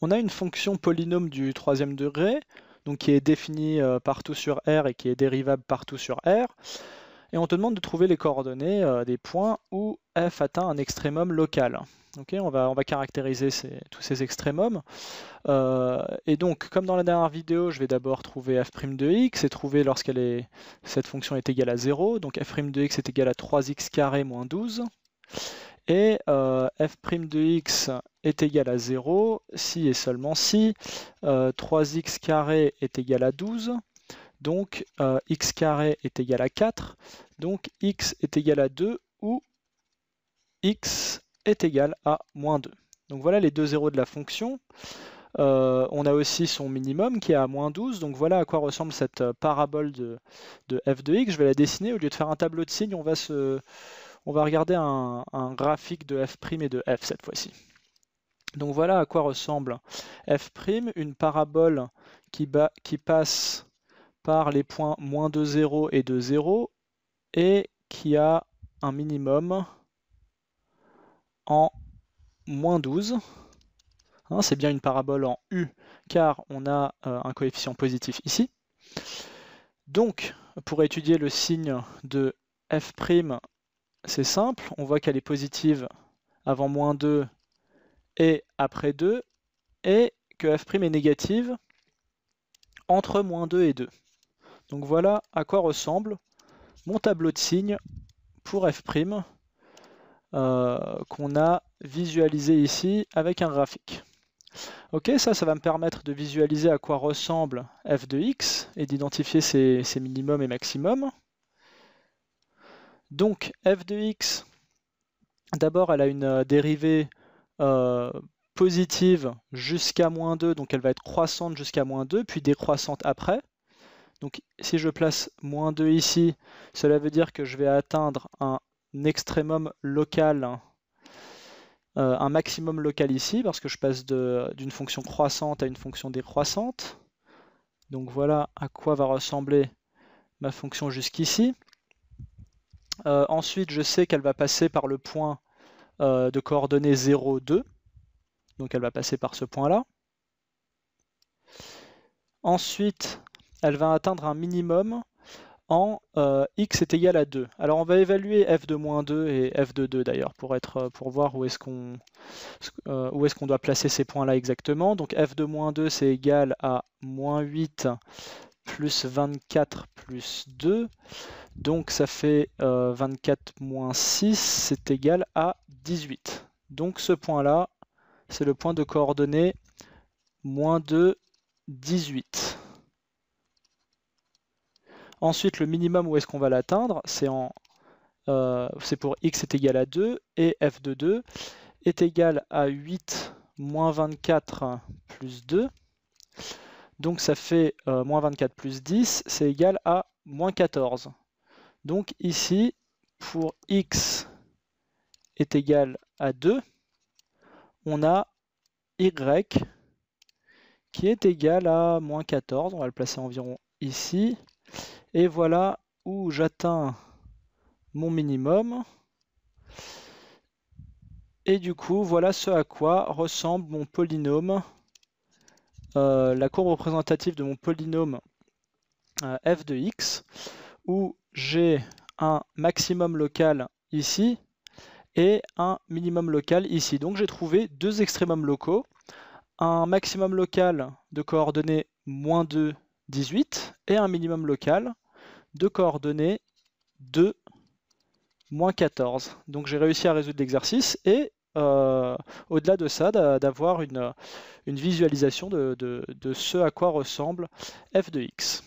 On a une fonction polynôme du troisième degré, donc qui est définie euh, partout sur R et qui est dérivable partout sur R. Et on te demande de trouver les coordonnées euh, des points où f atteint un extrémum local. on, va, on va caractériser tous ces extrémums. Euh, et donc, comme dans la dernière vidéo, je vais d'abord trouver f' de x et trouver lorsqu'elle est cette fonction est égale à 0. Donc f' de x est égale à 3x carré moins 12. Et euh, f' de x est égal à 0 si et seulement si 3x euh, carré est égal à 12, euh, donc x est égal à 4, donc x est égal à 2 ou x est égal à moins 2. Donc voilà les deux zéros de la fonction. on a aussi son minimum qui est à moins 12. Donc voilà à quoi ressemble cette parabole de, de f de x. Je vais la dessiner. Au lieu de faire un tableau de signes, on va se, on va regarder un, graphique de f' et de f cette fois-ci. Donc voilà à quoi ressemble f', une parabole qui, qui passe par les points moins de 0 et de 0 et qui a un minimum en moins 12. Hein, c'est bien une parabole en U car on a euh, un coefficient positif ici. Donc, pour étudier le signe de f', c'est simple, on voit qu'elle est positive avant moins 2 et après 2, et que f' est négative entre moins 2 et 2. Donc voilà à quoi ressemble mon tableau de signes pour f' euh, qu'on a visualisé ici avec un graphique. Ok, ça, ça va me permettre de visualiser à quoi ressemble f de x et d'identifier ses minimums et maximums. Donc f de x, d'abord elle a une euh, dérivée euh, positive jusqu'à moins 2, donc elle va être croissante jusqu'à moins 2, puis décroissante après. Donc si je place moins 2 ici, cela veut dire que je vais atteindre un local, euh, un maximum local ici, parce que je passe d'une fonction croissante à une fonction décroissante. Donc voilà à quoi va ressembler ma fonction jusqu'ici. Euh, ensuite, je sais qu'elle va passer par le point euh, de coordonnées 0, 2. Donc elle va passer par ce point-là. Ensuite, elle va atteindre un minimum en euh, x est égal à 2. Alors on va évaluer f de moins 2 et f de 2 d'ailleurs pour, pour voir où est-ce qu'on est doit placer ces points-là exactement. Donc f de moins 2 c'est égal à moins 8 plus 24 plus 2. Donc ça fait 24 euh, moins 6, c'est égal à 18. Donc ce point-là, c'est le point de coordonnées moins 2, 18. Ensuite, le minimum, où est-ce qu'on va l'atteindre C'est euh, pour x est égal à 2 et f de 2 est égal à 8 moins 24 plus 2. Donc ça fait euh, moins 24 plus 10, c'est égal à moins 14. Donc ici, pour x est égal à 2, on a y qui est égal à moins 14, on va le placer environ ici. Et voilà où j'atteins mon minimum. Et du coup, voilà ce à quoi ressemble mon polynôme, euh, la courbe représentative de mon polynôme euh, f de x, où j'ai un maximum local ici et un minimum local ici. Donc j'ai trouvé deux extrémums locaux, un maximum local de coordonnées moins 2, 18 et un minimum local de coordonnées 2, moins 14. Donc j'ai réussi à résoudre l'exercice et euh, au-delà de ça, d'avoir une, visualisation de ce à quoi ressemble f de x.